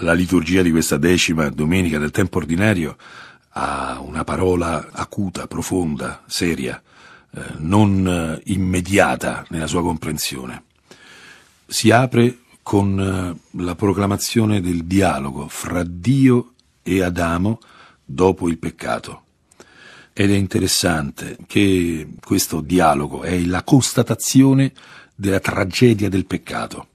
La liturgia di questa decima domenica del tempo ordinario ha una parola acuta, profonda, seria, eh, non eh, immediata nella sua comprensione. Si apre con eh, la proclamazione del dialogo fra Dio e Adamo dopo il peccato. Ed è interessante che questo dialogo è la constatazione della tragedia del peccato.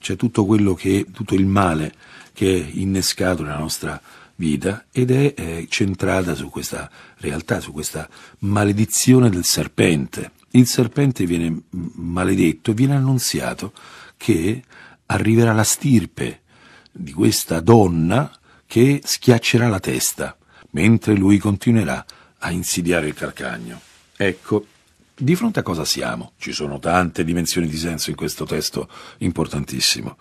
C'è tutto quello che, tutto il male che è innescato nella nostra vita ed è, è centrata su questa realtà, su questa maledizione del serpente. Il serpente viene maledetto e viene annunziato che arriverà la stirpe di questa donna che schiaccerà la testa, mentre lui continuerà a insidiare il carcagno. Ecco, di fronte a cosa siamo? Ci sono tante dimensioni di senso in questo testo importantissimo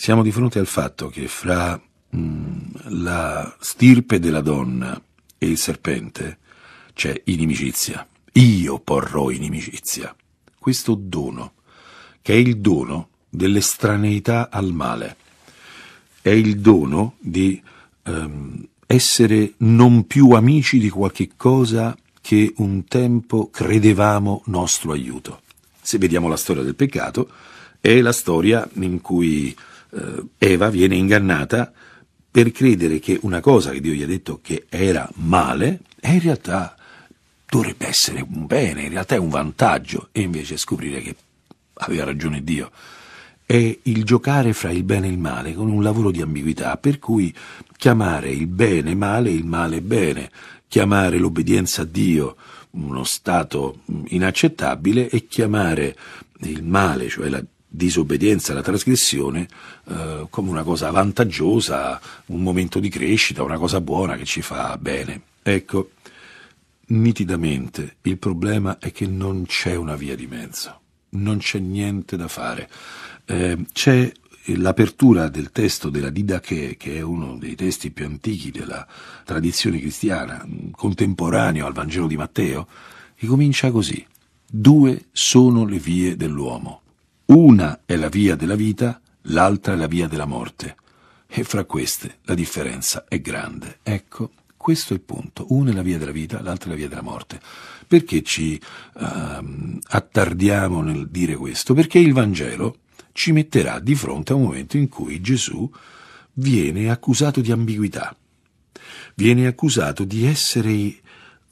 siamo di fronte al fatto che fra mh, mm, la stirpe della donna e il serpente c'è inimicizia. Io porrò inimicizia. Questo dono, che è il dono dell'estraneità al male, è il dono di ehm, essere non più amici di qualche cosa che un tempo credevamo nostro aiuto. Se vediamo la storia del peccato, è la storia in cui eh, Eva viene ingannata per credere che una cosa che Dio gli ha detto che era male è eh, in realtà dovrebbe essere un bene, in realtà è un vantaggio, e invece scoprire che aveva ragione Dio. È il giocare fra il bene e il male con un lavoro di ambiguità, per cui chiamare il bene male, e il male bene, chiamare l'obbedienza a Dio uno stato inaccettabile e chiamare il male, cioè la disobbedienza, la trasgressione eh, come una cosa vantaggiosa, un momento di crescita, una cosa buona che ci fa bene. Ecco, nitidamente il problema è che non c'è una via di mezzo, non c'è niente da fare. Eh, c'è l'apertura del testo della Didache, che è uno dei testi più antichi della tradizione cristiana, contemporaneo al Vangelo di Matteo, che comincia così. Due sono le vie dell'uomo. Una è la via della vita, l'altra è la via della morte. E fra queste la differenza è grande. Ecco, questo è il punto. Una è la via della vita, l'altra è la via della morte. Perché ci uh, attardiamo nel dire questo? Perché il Vangelo ci metterà di fronte a un momento in cui Gesù viene accusato di ambiguità, viene accusato di essere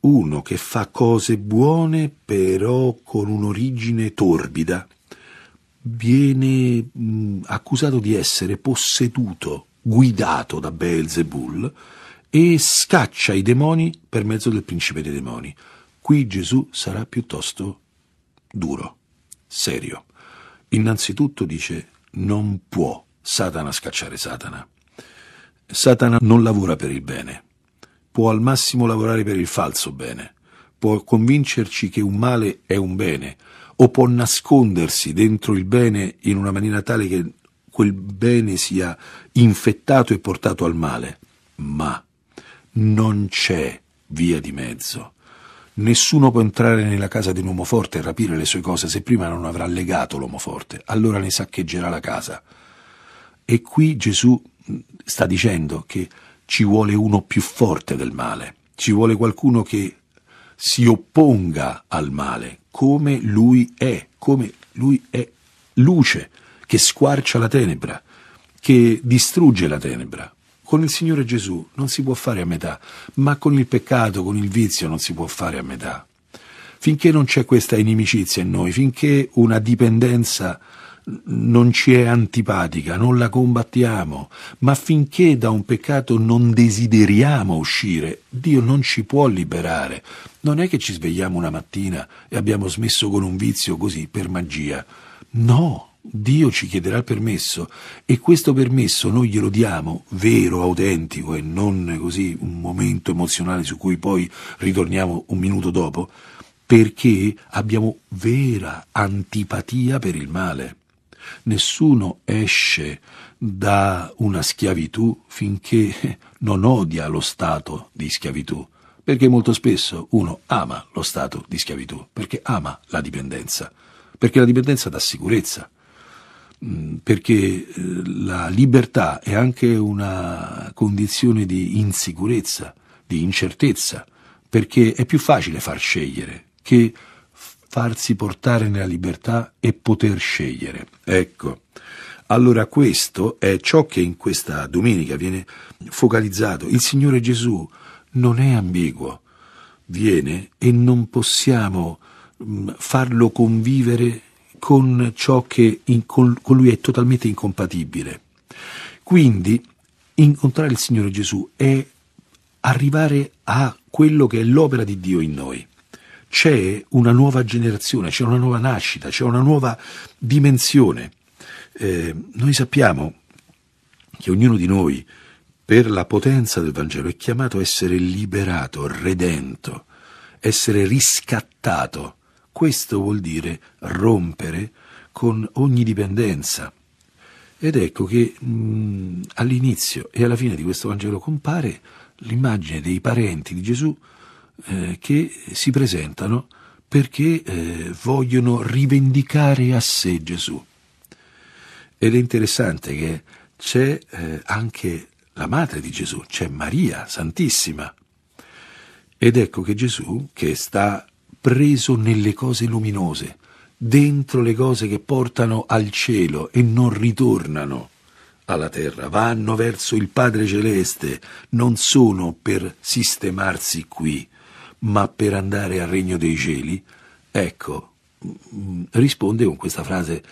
uno che fa cose buone però con un'origine torbida, viene mh, accusato di essere posseduto, guidato da Beelzebul e scaccia i demoni per mezzo del principe dei demoni. Qui Gesù sarà piuttosto duro, serio. Innanzitutto dice non può Satana scacciare Satana. Satana non lavora per il bene, può al massimo lavorare per il falso bene, può convincerci che un male è un bene, o può nascondersi dentro il bene in una maniera tale che quel bene sia infettato e portato al male, ma non c'è via di mezzo. Nessuno può entrare nella casa di un uomo forte e rapire le sue cose se prima non avrà legato l'uomo forte, allora ne saccheggerà la casa. E qui Gesù sta dicendo che ci vuole uno più forte del male, ci vuole qualcuno che si opponga al male, come lui è, come lui è luce che squarcia la tenebra, che distrugge la tenebra. Con il Signore Gesù non si può fare a metà, ma con il peccato, con il vizio non si può fare a metà. Finché non c'è questa inimicizia in noi, finché una dipendenza non ci è antipatica, non la combattiamo, ma finché da un peccato non desideriamo uscire, Dio non ci può liberare. Non è che ci svegliamo una mattina e abbiamo smesso con un vizio così per magia. No, Dio ci chiederà il permesso e questo permesso noi glielo diamo, vero, autentico e non così un momento emozionale su cui poi ritorniamo un minuto dopo, perché abbiamo vera antipatia per il male. Nessuno esce da una schiavitù finché non odia lo stato di schiavitù, perché molto spesso uno ama lo stato di schiavitù, perché ama la dipendenza, perché la dipendenza dà sicurezza, mm, perché eh, la libertà è anche una condizione di insicurezza, di incertezza, perché è più facile far scegliere che farsi portare nella libertà e poter scegliere. Ecco. Allora questo è ciò che in questa domenica viene focalizzato. Il Signore Gesù non è ambiguo, viene e non possiamo mm, farlo convivere con ciò che in, con, con lui è totalmente incompatibile. Quindi incontrare il Signore Gesù è arrivare a quello che è l'opera di Dio in noi c'è una nuova generazione, c'è una nuova nascita, c'è una nuova dimensione. Eh, noi sappiamo che ognuno di noi, per la potenza del Vangelo, è chiamato a essere liberato, redento, essere riscattato. Questo vuol dire rompere con ogni dipendenza. Ed ecco che mh, mm, all'inizio e alla fine di questo Vangelo compare l'immagine dei parenti di Gesù eh, che si presentano perché eh, vogliono rivendicare a sé Gesù. Ed è interessante che c'è eh, anche la madre di Gesù, c'è Maria Santissima. Ed ecco che Gesù, che sta preso nelle cose luminose, dentro le cose che portano al cielo e non ritornano alla terra, vanno verso il Padre Celeste, non sono per sistemarsi qui, ma per andare al regno dei geli? ecco, mm, risponde con questa frase,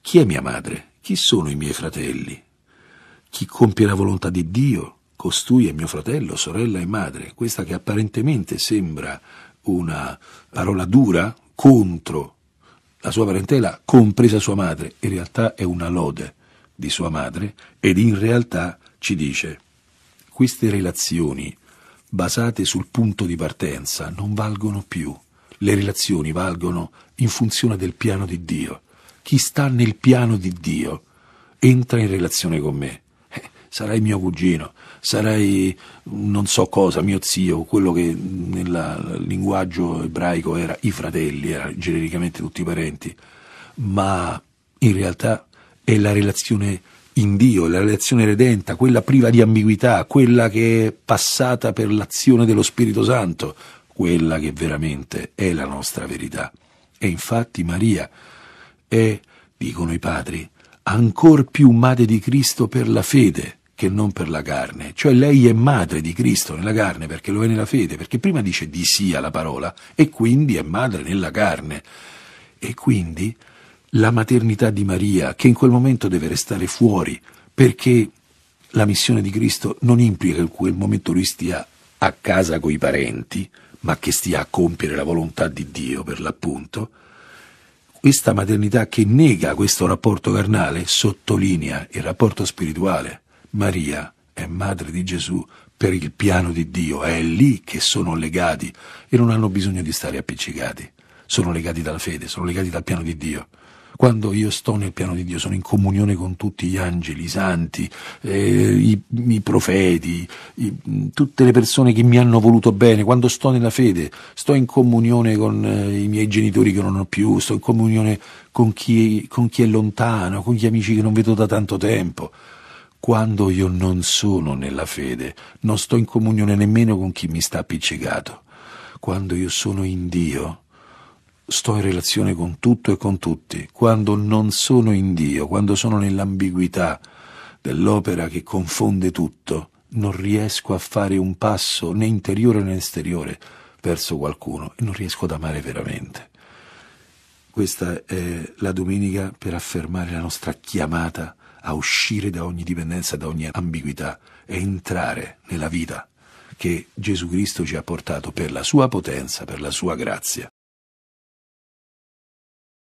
chi è mia madre? Chi sono i miei fratelli? Chi compie la volontà di Dio? Costui è mio fratello, sorella e madre. Questa che apparentemente sembra una parola dura contro la sua parentela, compresa sua madre, in realtà è una lode di sua madre ed in realtà ci dice queste relazioni basate sul punto di partenza non valgono più. Le relazioni valgono in funzione del piano di Dio. Chi sta nel piano di Dio entra in relazione con me. Eh, sarai mio cugino, sarai non so cosa, mio zio, quello che nel linguaggio ebraico era i fratelli, erano genericamente tutti i parenti, ma in realtà è la relazione in Dio, la relazione redenta, quella priva di ambiguità, quella che è passata per l'azione dello Spirito Santo, quella che veramente è la nostra verità. E infatti Maria è, dicono i padri, ancor più madre di Cristo per la fede che non per la carne, cioè lei è madre di Cristo nella carne perché lo è nella fede, perché prima dice di sì alla parola e quindi è madre nella carne. E quindi la maternità di Maria, che in quel momento deve restare fuori, perché la missione di Cristo non implica che in quel momento lui stia a casa coi parenti, ma che stia a compiere la volontà di Dio, per l'appunto, questa maternità che nega questo rapporto carnale sottolinea il rapporto spirituale. Maria è madre di Gesù per il piano di Dio, è lì che sono legati e non hanno bisogno di stare appiccicati, sono legati dalla fede, sono legati dal piano di Dio. Quando io sto nel piano di Dio, sono in comunione con tutti gli angeli, i santi, eh, i, i, profeti, i, tutte le persone che mi hanno voluto bene. Quando sto nella fede, sto in comunione con eh, i miei genitori che non ho più, sto in comunione con chi, con chi è lontano, con gli amici che non vedo da tanto tempo quando io non sono nella fede, non sto in comunione nemmeno con chi mi sta appiccicato. Quando io sono in Dio, sto in relazione con tutto e con tutti, quando non sono in Dio, quando sono nell'ambiguità dell'opera che confonde tutto, non riesco a fare un passo né interiore né esteriore verso qualcuno e non riesco ad amare veramente. Questa è la domenica per affermare la nostra chiamata a uscire da ogni dipendenza, da ogni ambiguità e entrare nella vita che Gesù Cristo ci ha portato per la sua potenza, per la sua grazia.